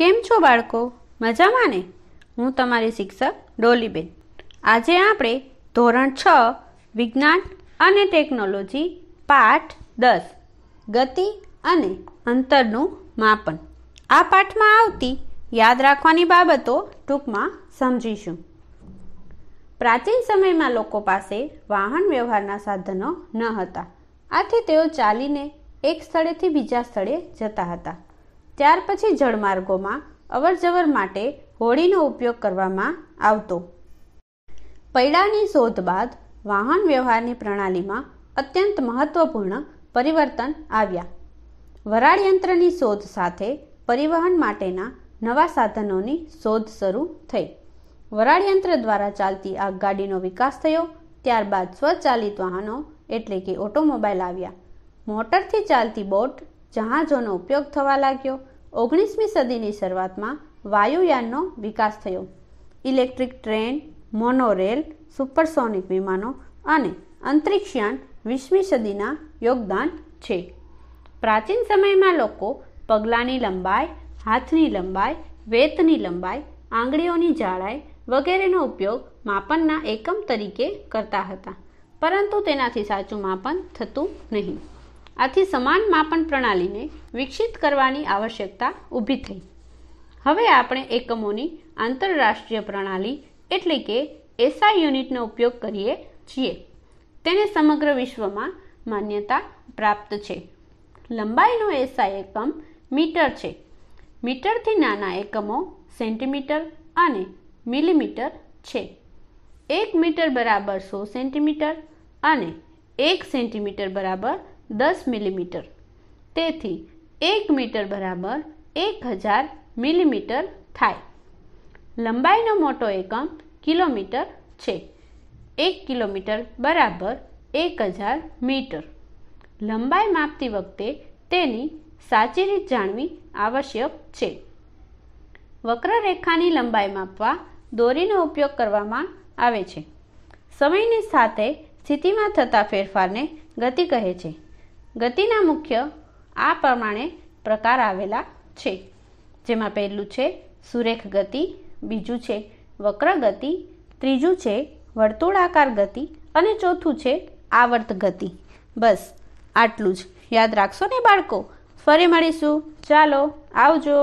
કેમ છો બાળકો મજામાં ને હું તમારી શિક્ષક ડોલીબેન આજે આપણે ધોરણ છ વિજ્ઞાન અને ટેકનોલોજી પાઠ દસ ગતિ અને અંતરનું માપન આ પાઠમાં આવતી યાદ રાખવાની બાબતો ટૂંકમાં સમજીશું પ્રાચીન સમયમાં લોકો પાસે વાહન વ્યવહારના સાધનો ન હતા આથી તેઓ ચાલીને એક સ્થળેથી બીજા સ્થળે જતા હતા ત્યાર પછી જળમાર્ગોમાં અવરજવર માટે હોડીનો ઉપયોગ કરવામાં આવતો પૈડાની શોધ બાદ વાહન વ્યવહારની પ્રણાલીમાં અત્યંત મહત્વપૂર્ણ પરિવર્તન આવ્યા વરાળ યંત્રની શોધ સાથે પરિવહન માટેના નવા સાધનોની શોધ શરૂ થઈ વરાળ યંત્ર દ્વારા ચાલતી આ ગાડીનો વિકાસ થયો ત્યારબાદ સ્વચાલિત વાહનો એટલે કે ઓટોમોબાઈલ આવ્યા મોટરથી ચાલતી બોટ જહાજોનો ઉપયોગ થવા લાગ્યો ઓગણીસમી સદીની શરૂઆતમાં વાયુયાનનો વિકાસ થયો ઇલેક્ટ્રિક ટ્રેન મોનોરેલ સુપરસોનિક વિમાનો અને અંતરિક્ષયાન વીસમી સદીના યોગદાન છે પ્રાચીન સમયમાં લોકો પગલાંની લંબાઈ હાથની લંબાઈ વેતની લંબાઈ આંગળીઓની જાડાઈ વગેરેનો ઉપયોગ માપનના એકમ તરીકે કરતા હતા પરંતુ તેનાથી સાચું માપન થતું નહીં આથી સમાન માપન પ્રણાલીને વિકસિત કરવાની આવશ્યકતા ઊભી થઈ હવે આપણે એકમોની આંતરરાષ્ટ્રીય પ્રણાલી એટલે કે એસઆઈ યુનિટનો ઉપયોગ કરીએ છીએ તેને સમગ્ર વિશ્વમાં માન્યતા પ્રાપ્ત છે લંબાઈનો એસઆઈ એકમ મીટર છે મીટરથી નાના એકમો સેન્ટીમીટર અને મિલીમીટર છે એક મીટર બરાબર સો સેન્ટીમીટર અને એક સેન્ટીમીટર બરાબર દસ મિલીમીટર તેથી એક મીટર બરાબર એક હજાર મિલીમીટર થાય લંબાઈનો મોટો એકમ કિલોમીટર છે એક કિલોમીટર બરાબર એક હજાર મીટર લંબાઈ માપતી વખતે તેની સાચી રીત જાણવી આવશ્યક છે વક્રરેખાની લંબાઈ માપવા દોરીનો ઉપયોગ કરવામાં આવે છે સમયની સાથે સ્થિતિમાં થતા ફેરફારને ગતિ કહે છે ગતિના મુખ્ય આ પ્રમાણે પ્રકાર આવેલા છે જેમાં પહેલું છે સુરેખ ગતિ બીજું છે વક્ર ગતિ ત્રીજું છે વર્તુળાકાર ગતિ અને ચોથું છે આવર્ત ગતિ બસ આટલું જ યાદ રાખશો ને બાળકો ફરી મળીશું ચાલો આવજો